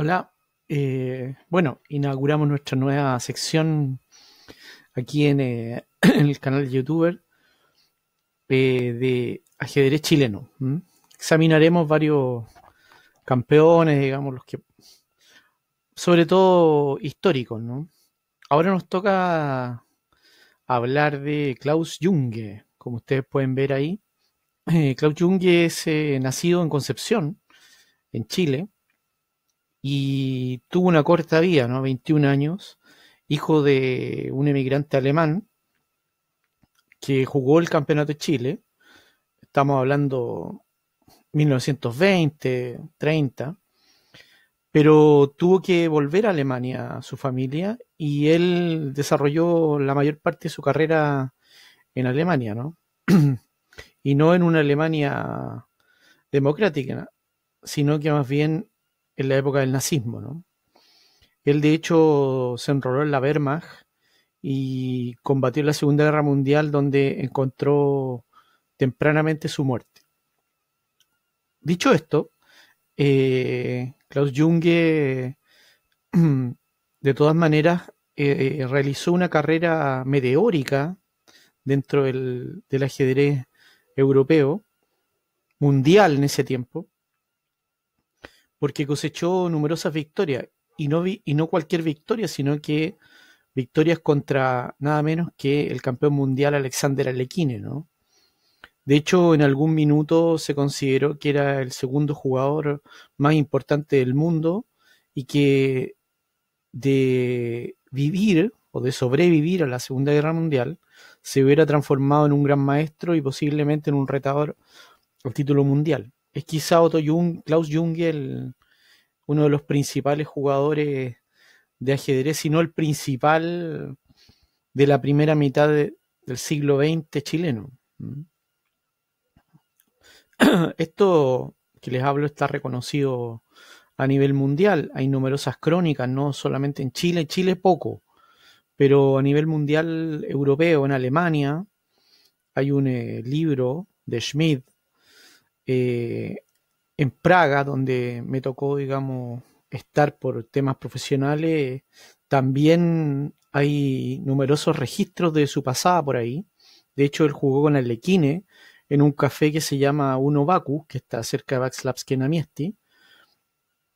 Hola. Eh, bueno, inauguramos nuestra nueva sección aquí en, eh, el canal de youtuber eh, de ajedrez chileno. Examinaremos varios campeones, digamos, los que. sobre todo históricos, ¿no? Ahora nos toca hablar de Klaus Junge, como ustedes pueden ver ahí. Klaus Junge es nacido en Concepción, en Chile, y tuvo una corta vida, ¿no? 21 años, hijo de un emigrante alemán que jugó el Campeonato de Chile. Estamos hablando 1920, 30, pero tuvo que volver a Alemania su familia y él desarrolló la mayor parte de su carrera en Alemania, ¿no? y no en una Alemania democrática, sino que más bien en la época del nazismo. ¿no? Él de hecho se enroló en la Wehrmacht y combatió en la Segunda Guerra Mundial donde encontró tempranamente su muerte. Dicho esto, eh, Klaus Junge de todas maneras eh, eh, realizó una carrera meteórica dentro del, del ajedrez europeo, mundial en ese tiempo, porque cosechó numerosas victorias, y no, vi, y no cualquier victoria, sino que victorias contra nada menos que el campeón mundial Alexander Alekine. ¿no? De hecho, en algún minuto se consideró que era el segundo jugador más importante del mundo y que de vivir o de sobrevivir a la Segunda Guerra Mundial se hubiera transformado en un gran maestro y posiblemente en un retador al título mundial es quizá Otto Jung, Klaus Jungel, uno de los principales jugadores de ajedrez, sino no el principal de la primera mitad del siglo XX chileno. Mm. Esto que les hablo está reconocido a nivel mundial. Hay numerosas crónicas, no solamente en Chile, Chile poco, pero a nivel mundial europeo, en Alemania, hay un eh, libro de Schmidt eh, en Praga, donde me tocó, digamos, estar por temas profesionales, también hay numerosos registros de su pasada por ahí. De hecho, él jugó con Arlequine en un café que se llama Uno Baku, que está cerca de Václavské Amiesti,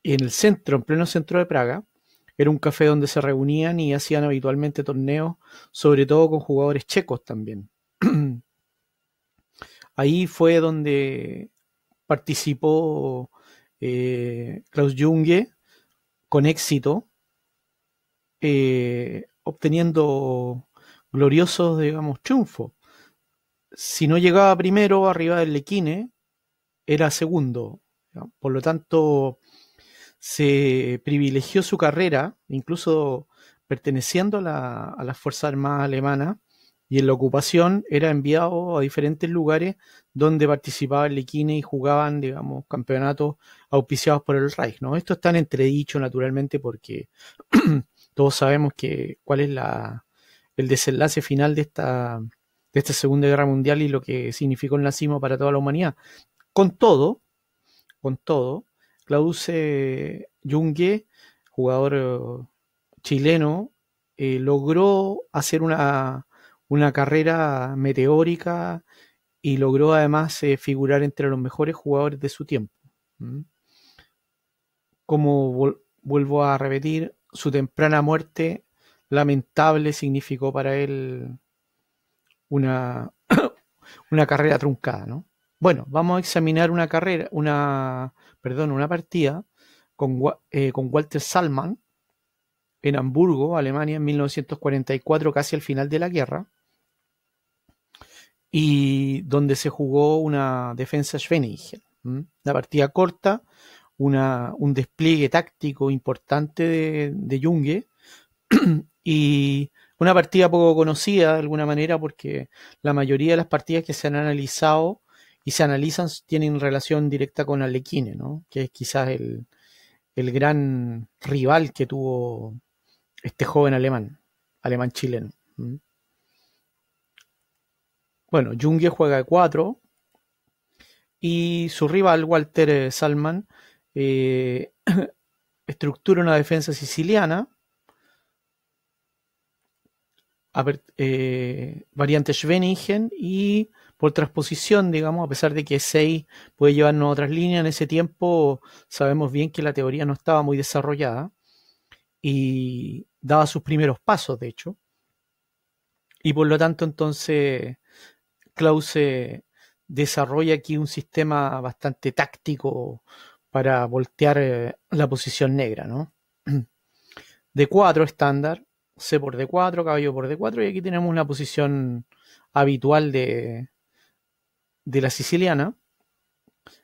en el centro, en pleno centro de Praga. Era un café donde se reunían y hacían habitualmente torneos, sobre todo con jugadores checos también. Ahí fue donde participó eh, Klaus Junge con éxito, eh, obteniendo gloriosos, digamos, triunfos. Si no llegaba primero arriba del Lequine, era segundo. Por lo tanto, se privilegió su carrera, incluso perteneciendo a, la, a las Fuerzas Armadas Alemanas, y en la ocupación era enviado a diferentes lugares donde participaba el Lequine y jugaban, digamos, campeonatos auspiciados por el Reich, ¿no? Esto está en entredicho, naturalmente, porque todos sabemos que cuál es la, el desenlace final de esta, de esta Segunda Guerra Mundial y lo que significó el nazismo para toda la humanidad. Con todo, con todo, clauduce eh, Junge, jugador eh, chileno, eh, logró hacer una, una carrera meteórica y logró además eh, figurar entre los mejores jugadores de su tiempo. Como vuelvo a repetir, su temprana muerte lamentable significó para él una, una carrera truncada, Bueno, vamos a examinar una carrera, una, perdón, una partida con, eh, con Walter Salman en Hamburgo, Alemania, en 1944, casi al final de la guerra y donde se jugó una defensa Schwenninger Una partida corta, una, un despliegue táctico importante de, de Junge y una partida poco conocida de alguna manera porque la mayoría de las partidas que se han analizado y se analizan tienen relación directa con Alequine, ¿no? que es quizás el, gran rival que tuvo este joven alemán, alemán chileno. Bueno, Junge juega de 4 y su rival Walter Salman eh, estructura una defensa siciliana, eh, variante Schweningen y por transposición, digamos, a pesar de que 6 puede llevarnos a otras líneas, en ese tiempo sabemos bien que la teoría no estaba muy desarrollada y daba sus primeros pasos, de hecho. Y por lo tanto, entonces, Klaus desarrolla aquí un sistema bastante táctico para voltear eh, la posición negra, ¿no? D4 estándar, C por D4, caballo por D4, y aquí tenemos la posición habitual de, de la siciliana.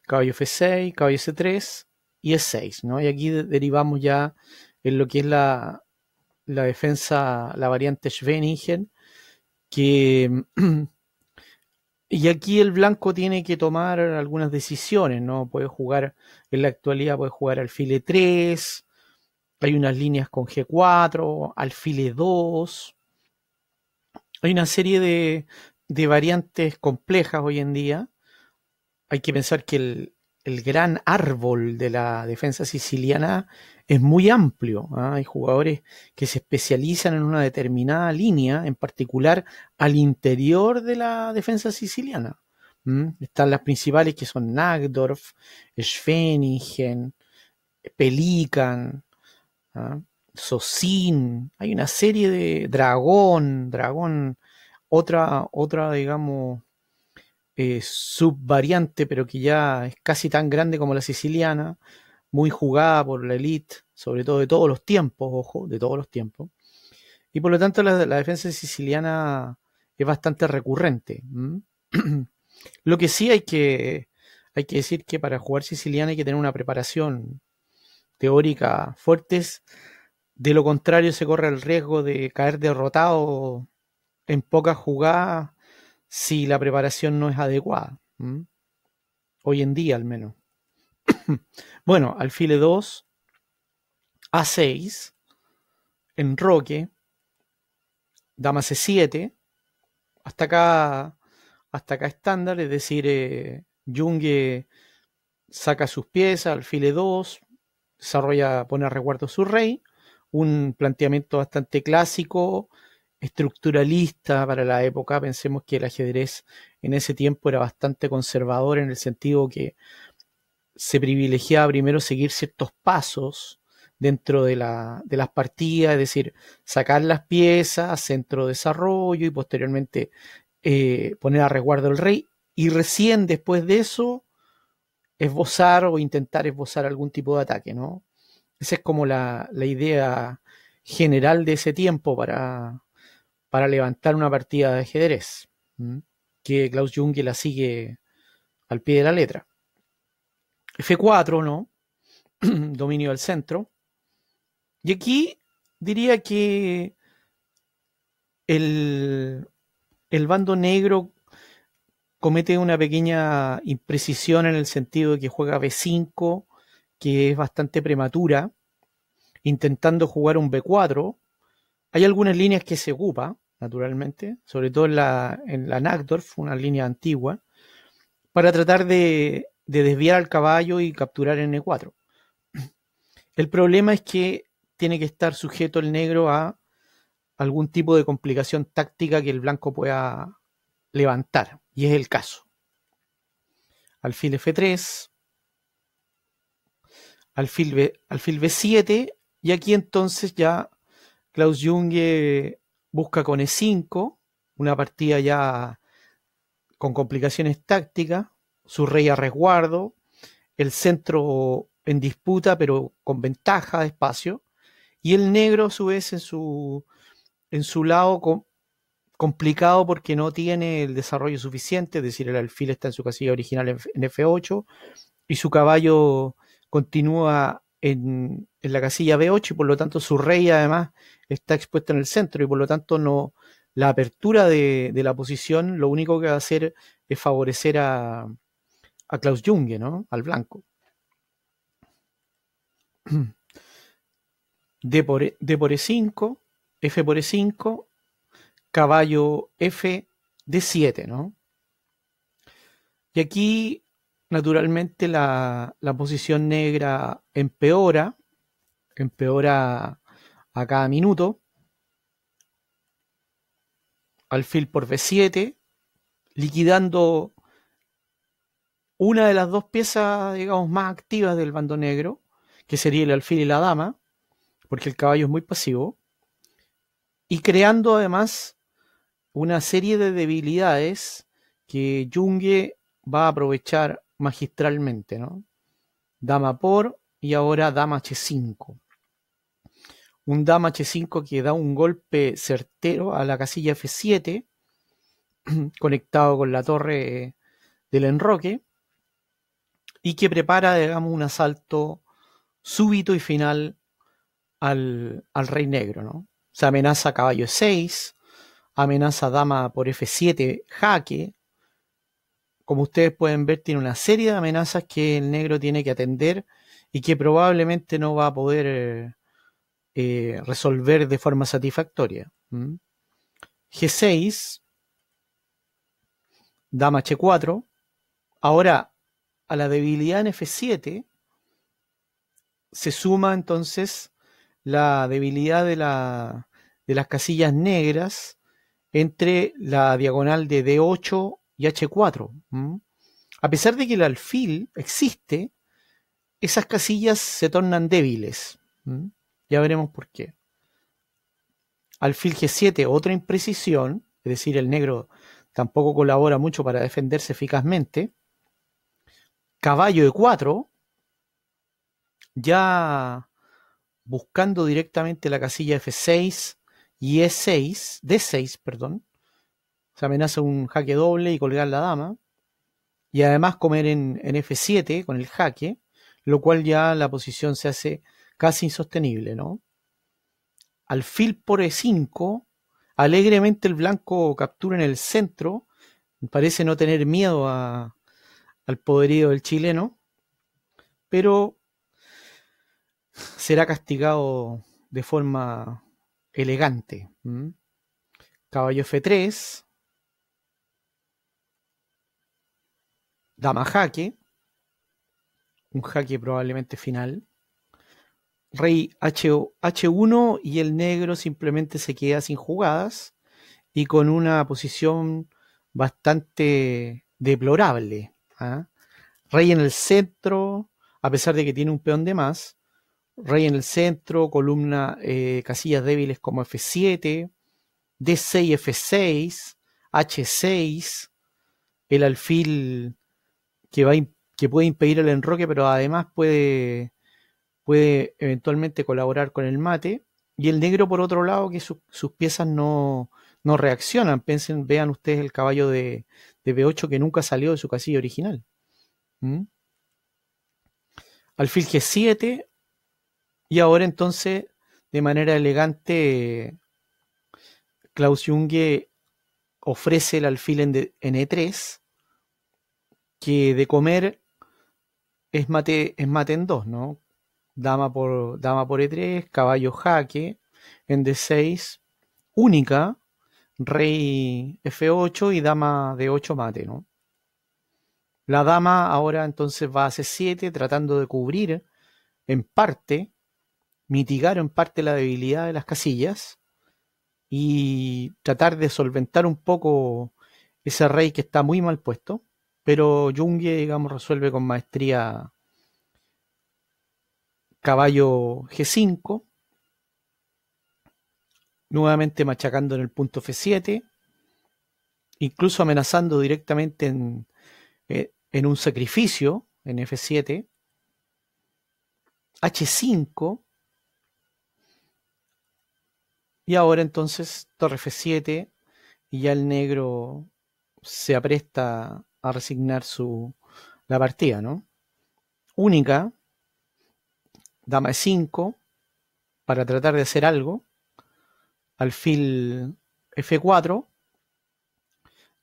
Caballo F6, caballo C3 y E6, ¿no? Y aquí derivamos ya en lo que es la, la defensa, la variante Schweningen, que Y aquí el blanco tiene que tomar algunas decisiones, ¿no? Puede jugar, en la actualidad puede jugar alfile 3, hay unas líneas con G4, alfile 2. Hay una serie de, de variantes complejas hoy en día. Hay que pensar que el, el gran árbol de la defensa siciliana es muy amplio. ¿ah? Hay jugadores que se especializan en una determinada línea, en particular al interior de la defensa siciliana. Están las principales que son Nagdorf, Schweningen, Pelican, ¿ah? Sozin. Hay una serie de Dragón, Dragón, otra, otra, digamos, eh, subvariante, pero que ya es casi tan grande como la siciliana, muy jugada por la elite, sobre todo de todos los tiempos, ojo, de todos los tiempos. Y por lo tanto la, defensa siciliana es bastante recurrente. lo que sí hay que, hay que decir que para jugar siciliana hay que tener una preparación teórica fuertes. De lo contrario, se corre el riesgo de caer derrotado en pocas jugadas si la preparación no es adecuada. Hoy en día al menos. bueno, alfile 2, A6, enroque, dama C7, hasta acá, hasta acá estándar, es decir, Jung eh, saca sus piezas, alfile 2, desarrolla, pone a resguardo su rey, un planteamiento bastante clásico, estructuralista para la época. Pensemos que el ajedrez en ese tiempo era bastante conservador en el sentido que se privilegiaba primero seguir ciertos pasos dentro de, la, de las partidas, es decir, sacar las piezas, centro desarrollo y posteriormente eh, poner a resguardo el rey y recién después de eso esbozar o intentar esbozar algún tipo de ataque, ¿no? Esa es como la idea general de ese tiempo para, para levantar una partida de ajedrez, que Klaus Jung la sigue al pie de la letra. F4, ¿no? Dominio del centro. Y aquí diría que el, el bando negro comete una pequeña imprecisión en el sentido de que juega B5, que es bastante prematura, intentando jugar un B4, hay algunas líneas que se ocupa, naturalmente, sobre todo en la, en Nagdorf, una línea antigua, para tratar de, desviar al caballo y capturar en e 4 El problema es que tiene que estar sujeto el negro a algún tipo de complicación táctica que el blanco pueda levantar, y es el caso. Alfil F3, alfil, B, alfil B7, y aquí entonces ya Klaus Junge busca con E5, una partida ya con complicaciones tácticas, su rey a resguardo, el centro en disputa pero con ventaja de espacio, y el negro a su vez en su, en su lado complicado porque no tiene el desarrollo suficiente, es decir, el alfil está en su casilla original en F8 y su caballo continúa en, la casilla B8 y por lo tanto su rey además está expuesto en el centro y por lo tanto no la apertura de, la posición lo único que va a hacer es favorecer a, a Klaus Junge, ¿no? Al blanco. D por, por E5, F por E5, caballo F, D7, ¿no? Y aquí naturalmente la, posición negra empeora, empeora a cada minuto. Alfil por B7, liquidando una de las dos piezas, digamos, más activas del bando negro, que sería el alfil y la dama, porque el caballo es muy pasivo, y creando además una serie de debilidades que Junge va a aprovechar magistralmente, ¿no? Dama por y ahora dama h5. Un dama h5 que da un golpe certero a la casilla f7, conectado con la torre eh, del enroque, y que prepara, digamos, un asalto súbito y final al, al rey negro, ¿no? Se amenaza caballo 6, amenaza dama por f7, jaque, como ustedes pueden ver, tiene una serie de amenazas que el negro tiene que atender y que probablemente no va a poder eh, eh, resolver de forma satisfactoria. g G6, dama H4, ahora a la debilidad en F7 se suma entonces la debilidad de, de las casillas negras entre la diagonal de D8 y H4. A pesar de que el alfil existe, esas casillas se tornan débiles. Ya veremos por qué. Alfil G7, otra imprecisión, es decir, el negro tampoco colabora mucho para defenderse eficazmente. Caballo E4, ya buscando directamente la casilla F6 y E6, D6, perdón, se amenaza un jaque doble y colgar la dama. Y además comer en, F7 con el jaque, lo cual ya la posición se hace casi insostenible, ¿no? Al fil por E5, alegremente el blanco captura en el centro, parece no tener miedo al poderío del chileno, pero será castigado de forma elegante. Caballo F3, dama jaque, un jaque probablemente final, rey H1 y el negro simplemente se queda sin jugadas y con una posición bastante deplorable. ¿ah? Rey en el centro, a pesar de que tiene un peón de más, rey en el centro, columna, eh, casillas débiles como F7, D6, F6, H6, el alfil que, va, que puede impedir el enroque, pero además puede, puede eventualmente colaborar con el mate. Y el negro, por otro lado, que sus piezas no, reaccionan. vean ustedes el caballo de, de B8 que nunca salió de su casilla original. ¿Mm? Alfil G7. Y ahora entonces, de manera elegante, Klaus Junge ofrece el alfil en, de, en E3 que de comer es mate, es mate en 2, ¿no? Dama por, dama por E3, caballo jaque, en D6, única, rey F8 y dama de 8 mate, ¿no? La dama ahora entonces va a C7 tratando de cubrir en parte, mitigar en parte la debilidad de las casillas y tratar de solventar un poco ese rey que está muy mal puesto pero Jungie, digamos, resuelve con maestría caballo G5, nuevamente machacando en el punto F7, incluso amenazando directamente en, eh, en un sacrificio en F7, H5, y ahora entonces torre F7, y ya el negro se apresta resignar su, la partida, ¿no? Única, dama de 5, para tratar de hacer algo, alfil F4,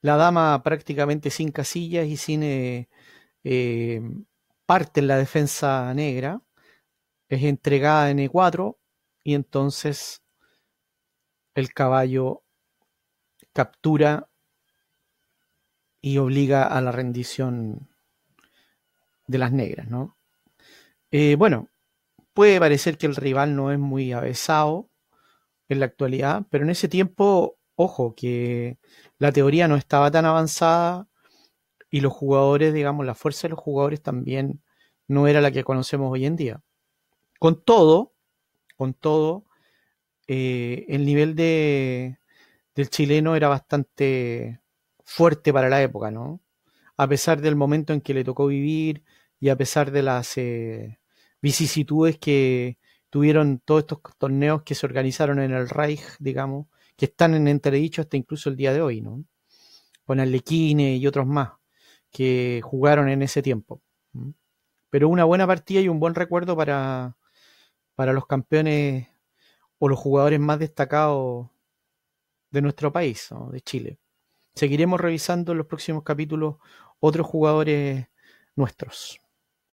la dama prácticamente sin casillas y sin eh, eh, parte en la defensa negra, es entregada en E4 y entonces el caballo captura y obliga a la rendición de las negras, ¿no? Eh, bueno, puede parecer que el rival no es muy avesado en la actualidad, pero en ese tiempo, ojo, que la teoría no estaba tan avanzada y los jugadores, digamos, la fuerza de los jugadores también no era la que conocemos hoy en día. Con todo, con todo, eh, el nivel de, del chileno era bastante fuerte para la época, ¿no? A pesar del momento en que le tocó vivir y a pesar de las eh, vicisitudes que tuvieron todos estos torneos que se organizaron en el Reich, digamos, que están en entredicho hasta incluso el día de hoy, ¿no? Con Alequine y otros más que jugaron en ese tiempo. Pero una buena partida y un buen recuerdo para, para los campeones o los jugadores más destacados de nuestro país, de Chile seguiremos revisando en los próximos capítulos otros jugadores nuestros.